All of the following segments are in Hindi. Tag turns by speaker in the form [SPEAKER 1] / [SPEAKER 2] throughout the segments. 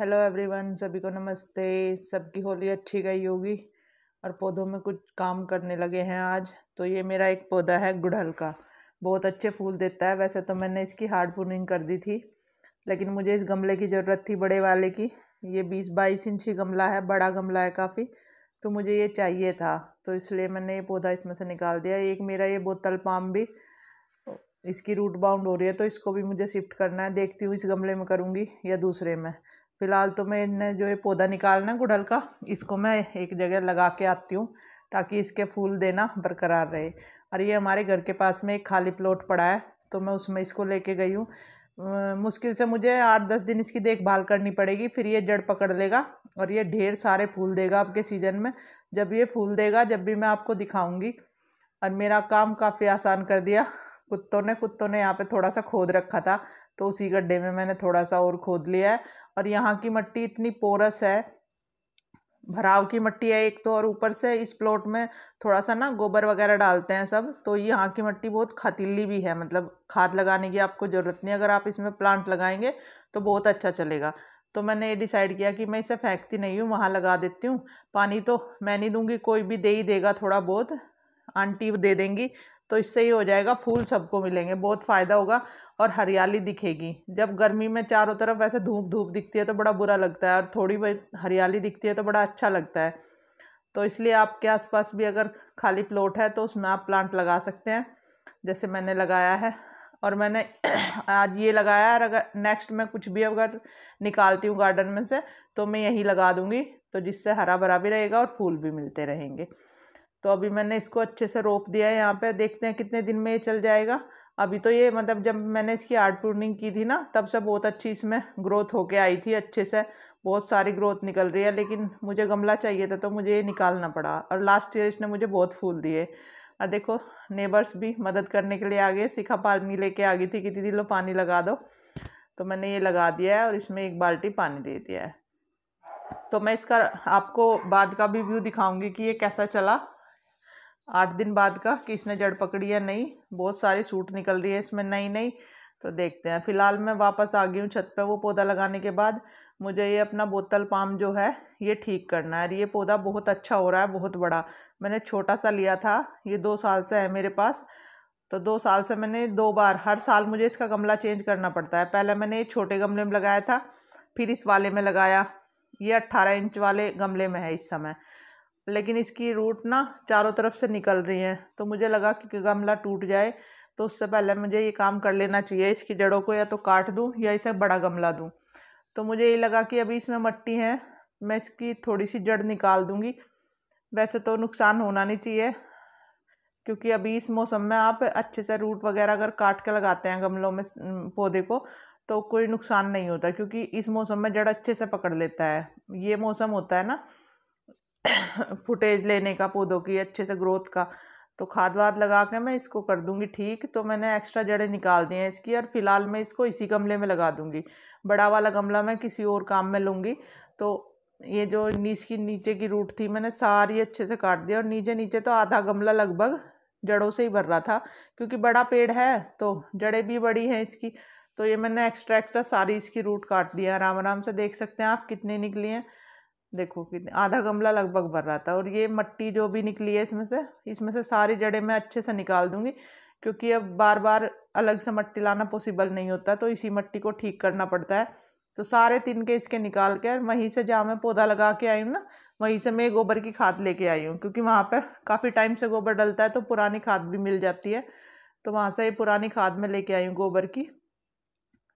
[SPEAKER 1] हेलो एवरीवन सभी को नमस्ते सबकी होली अच्छी गई होगी और पौधों में कुछ काम करने लगे हैं आज तो ये मेरा एक पौधा है गुड़हल का बहुत अच्छे फूल देता है वैसे तो मैंने इसकी हार्ड प्रूनिंग कर दी थी लेकिन मुझे इस गमले की ज़रूरत थी बड़े वाले की ये बीस बाईस इंची गमला है बड़ा गमला है काफ़ी तो मुझे ये चाहिए था तो इसलिए मैंने ये पौधा इसमें से निकाल दिया एक मेरा ये बोतल पाम भी इसकी रूट बाउंड हो रही है तो इसको भी मुझे शिफ्ट करना है देखती हूँ इस गमले में करूँगी या दूसरे में फ़िलहाल तो इन्हें जो ये पौधा निकालना है गुड़हल का इसको मैं एक जगह लगा के आती हूँ ताकि इसके फूल देना बरकरार रहे और ये हमारे घर के पास में एक खाली प्लॉट पड़ा है तो मैं उसमें इसको लेके गई हूँ मुश्किल से मुझे आठ दस दिन इसकी देखभाल करनी पड़ेगी फिर ये जड़ पकड़ लेगा और ये ढेर सारे फूल देगा आपके सीज़न में जब ये फूल देगा जब भी मैं आपको दिखाऊँगी और मेरा काम काफ़ी आसान कर दिया कुत्तों ने कुत्तों ने यहाँ पे थोड़ा सा खोद रखा था तो उसी गड्ढे में मैंने थोड़ा सा और खोद लिया है और यहाँ की मिट्टी इतनी पोरस है भराव की मिट्टी है एक तो और ऊपर से इस प्लॉट में थोड़ा सा ना गोबर वगैरह डालते हैं सब तो यहाँ की मिट्टी बहुत खातिली भी है मतलब खाद लगाने की आपको ज़रूरत नहीं अगर आप इसमें प्लांट लगाएंगे तो बहुत अच्छा चलेगा तो मैंने ये डिसाइड किया कि मैं इसे फेंकती नहीं हूँ वहाँ लगा देती हूँ पानी तो मैं नहीं दूँगी कोई भी दे ही देगा थोड़ा बहुत आंटी दे देंगी तो इससे ही हो जाएगा फूल सबको मिलेंगे बहुत फ़ायदा होगा और हरियाली दिखेगी जब गर्मी में चारों तरफ वैसे धूप धूप दिखती है तो बड़ा बुरा लगता है और थोड़ी बहुत हरियाली दिखती है तो बड़ा अच्छा लगता है तो इसलिए आपके आसपास भी अगर खाली प्लॉट है तो उसमें आप प्लांट लगा सकते हैं जैसे मैंने लगाया है और मैंने आज ये लगाया है अगर नेक्स्ट मैं कुछ भी अगर निकालती हूँ गार्डन में से तो मैं यही लगा दूँगी तो जिससे हरा भरा भी रहेगा और फूल भी मिलते रहेंगे तो अभी मैंने इसको अच्छे से रोप दिया है यहाँ पे देखते हैं कितने दिन में ये चल जाएगा अभी तो ये मतलब जब मैंने इसकी आर्ट प्रूनिंग की थी ना तब से बहुत अच्छी इसमें ग्रोथ होके आई थी अच्छे से बहुत सारी ग्रोथ निकल रही है लेकिन मुझे गमला चाहिए था तो मुझे ये निकालना पड़ा और लास्ट ईयर इसने मुझे बहुत फूल दिए और देखो नेबर्स भी मदद करने के लिए आ गए सीखा पानी लेके आ गई थी कि दीदी लो पानी लगा दो तो मैंने ये लगा दिया है और इसमें एक बाल्टी पानी दे दिया है तो मैं इसका आपको बाद का भी व्यू दिखाऊंगी कि ये कैसा चला आठ दिन बाद का कि इसने जड़ पकड़ी है नहीं बहुत सारी सूट निकल रही है इसमें नई नई तो देखते हैं फ़िलहाल मैं वापस आ गई हूँ छत पे वो पौधा लगाने के बाद मुझे ये अपना बोतल पाम जो है ये ठीक करना है ये पौधा बहुत अच्छा हो रहा है बहुत बड़ा मैंने छोटा सा लिया था ये दो साल से है मेरे पास तो दो साल से मैंने दो बार हर साल मुझे इसका गमला चेंज करना पड़ता है पहले मैंने ये छोटे गमले में लगाया था फिर इस वाले में लगाया ये अट्ठारह इंच वाले गमले में है इस समय लेकिन इसकी रूट ना चारों तरफ से निकल रही हैं तो मुझे लगा कि गमला टूट जाए तो उससे पहले मुझे ये काम कर लेना चाहिए इसकी जड़ों को या तो काट दूँ या इसे बड़ा गमला दूँ तो मुझे ये लगा कि अभी इसमें मट्टी है मैं इसकी थोड़ी सी जड़ निकाल दूँगी वैसे तो नुकसान होना नहीं चाहिए क्योंकि अभी इस मौसम में आप अच्छे से रूट वगैरह अगर काट के लगाते हैं गमलों में पौधे को तो कोई नुकसान नहीं होता क्योंकि इस मौसम में जड़ अच्छे से पकड़ लेता है ये मौसम होता है ना फुटेज लेने का पौधों की अच्छे से ग्रोथ का तो खाद वाद लगा के मैं इसको कर दूंगी ठीक तो मैंने एक्स्ट्रा जड़ें निकाल दी हैं इसकी और फिलहाल मैं इसको इसी गमले में लगा दूंगी बड़ा वाला गमला मैं किसी और काम में लूँगी तो ये जो नीच की नीचे की रूट थी मैंने सारी अच्छे से काट दी और नीचे नीचे तो आधा गमला लगभग जड़ों से ही भर रहा था क्योंकि बड़ा पेड़ है तो जड़ें भी बड़ी हैं इसकी तो ये मैंने एक्स्ट्रा एक्स्ट्रा सारी इसकी रूट काट दी है आराम आराम से देख सकते हैं आप कितने निकली हैं देखो कितने आधा गमला लगभग भर रहा था और ये मट्टी जो भी निकली है इसमें से इसमें से सारी जड़ें मैं अच्छे से निकाल दूँगी क्योंकि अब बार बार अलग से मट्टी लाना पॉसिबल नहीं होता तो इसी मट्टी को ठीक करना पड़ता है तो सारे तीन के इसके निकाल के वहीं से जहाँ मैं पौधा लगा के आई हूँ ना वहीं से मैं गोबर की खाद लेके आई हूँ क्योंकि वहाँ पर काफ़ी टाइम से गोबर डलता है तो पुरानी खाद भी मिल जाती है तो वहाँ से ये पुरानी खाद मैं लेके आई हूँ गोबर की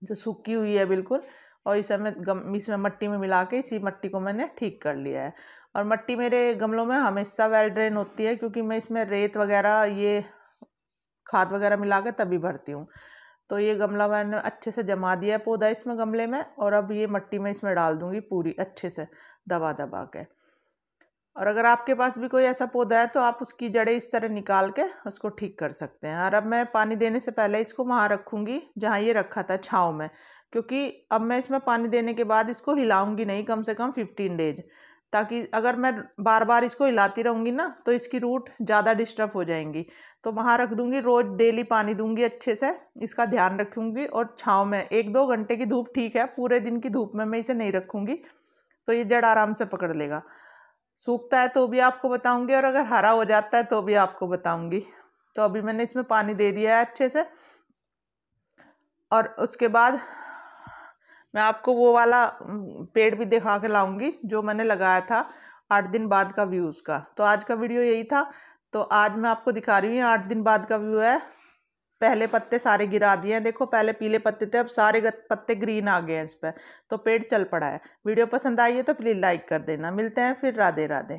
[SPEAKER 1] जो सूखी हुई है बिल्कुल और इसे मैं गम इसमें मट्टी में मिला के इसी मट्टी को मैंने ठीक कर लिया है और मट्टी मेरे गमलों में हमेशा वेल ड्रेन होती है क्योंकि मैं इसमें रेत वगैरह ये खाद वगैरह मिला के तभी भरती हूँ तो ये गमला मैंने अच्छे से जमा दिया है पौधा इसमें गमले में और अब ये मट्टी में इसमें डाल दूँगी पूरी अच्छे से दबा दबा के और अगर आपके पास भी कोई ऐसा पौधा है तो आप उसकी जड़ें इस तरह निकाल के उसको ठीक कर सकते हैं और अब मैं पानी देने से पहले इसको वहाँ रखूँगी जहाँ ये रखा था छाँव में क्योंकि अब मैं इसमें पानी देने के बाद इसको हिलाऊंगी नहीं कम से कम फिफ्टीन डेज ताकि अगर मैं बार बार इसको हिलाती रहूँगी ना तो इसकी रूट ज़्यादा डिस्टर्ब हो जाएंगी तो वहाँ रख दूँगी रोज़ डेली पानी दूँगी अच्छे से इसका ध्यान रखूँगी और छाँव में एक दो घंटे की धूप ठीक है पूरे दिन की धूप में मैं इसे नहीं रखूँगी तो ये जड़ आराम से पकड़ लेगा सूखता है तो भी आपको बताऊंगी और अगर हरा हो जाता है तो भी आपको बताऊंगी तो अभी मैंने इसमें पानी दे दिया है अच्छे से और उसके बाद मैं आपको वो वाला पेड़ भी दिखा के लाऊंगी जो मैंने लगाया था आठ दिन बाद का व्यू उसका तो आज का वीडियो यही था तो आज मैं आपको दिखा रही हूँ आठ दिन बाद का व्यू है पहले पत्ते सारे गिरा दिए हैं देखो पहले पीले पत्ते थे अब सारे पत्ते ग्रीन आ गए हैं इस पर तो पेड़ चल पड़ा है वीडियो पसंद आई है तो प्लीज़ लाइक कर देना मिलते हैं फिर राधे राधे